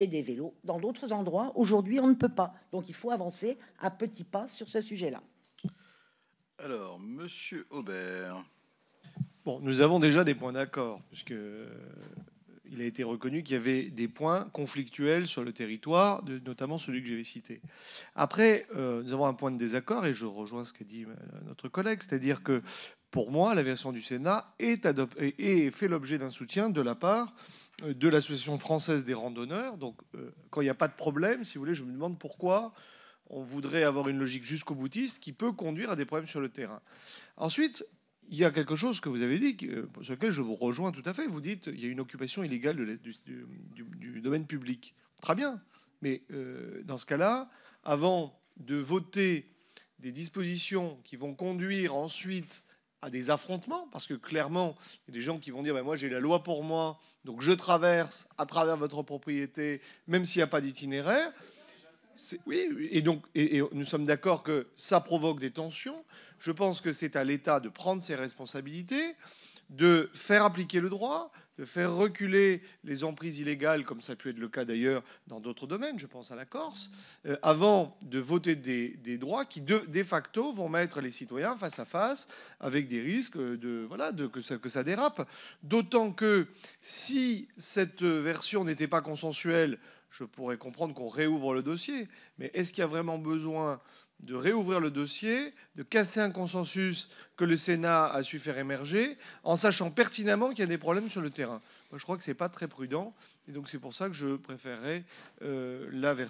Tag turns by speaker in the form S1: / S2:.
S1: et des vélos dans d'autres endroits. Aujourd'hui, on ne peut pas. Donc il faut avancer à petits pas sur ce sujet-là. Alors, Monsieur Aubert. Bon, nous avons déjà des points d'accord, puisque euh, il a été reconnu qu'il y avait des points conflictuels sur le territoire, notamment celui que j'avais cité. Après, euh, nous avons un point de désaccord, et je rejoins ce qu'a dit euh, notre collègue, c'est-à-dire que pour moi, la version du Sénat est, et fait l'objet d'un soutien de la part euh, de l'Association française des randonneurs. Donc, euh, quand il n'y a pas de problème, si vous voulez, je me demande pourquoi on voudrait avoir une logique jusqu'au boutiste qui peut conduire à des problèmes sur le terrain. Ensuite, il y a quelque chose que vous avez dit, euh, sur lequel je vous rejoins tout à fait. Vous dites il y a une occupation illégale du, domaine public. Très bien. Mais dans ce cas-là, avant de voter des dispositions qui vont conduire ensuite à des affrontements, parce que clairement, il y a des gens qui vont dire, ben moi j'ai la loi pour moi, donc je traverse à travers votre propriété, même s'il n'y a pas d'itinéraire. Oui, et donc et nous sommes d'accord que ça provoque des tensions. Je pense que c'est à l'État de prendre ses responsabilités de faire appliquer le droit, de faire reculer les emprises illégales, comme ça a pu être le cas d'ailleurs dans d'autres domaines, je pense à la Corse, euh, avant de voter des, droits qui, de, facto, vont mettre les citoyens face à face avec des risques de, voilà, de, que, que ça dérape. D'autant que si cette version n'était pas consensuelle, je pourrais comprendre qu'on réouvre le dossier. Mais est-ce qu'il y a vraiment besoin de réouvrir le dossier, de casser un consensus que le Sénat a su faire émerger, en sachant pertinemment qu'il y a des problèmes sur le terrain. Moi, je crois que ce n'est pas très prudent, et donc c'est pour ça que je préférerais euh, la version.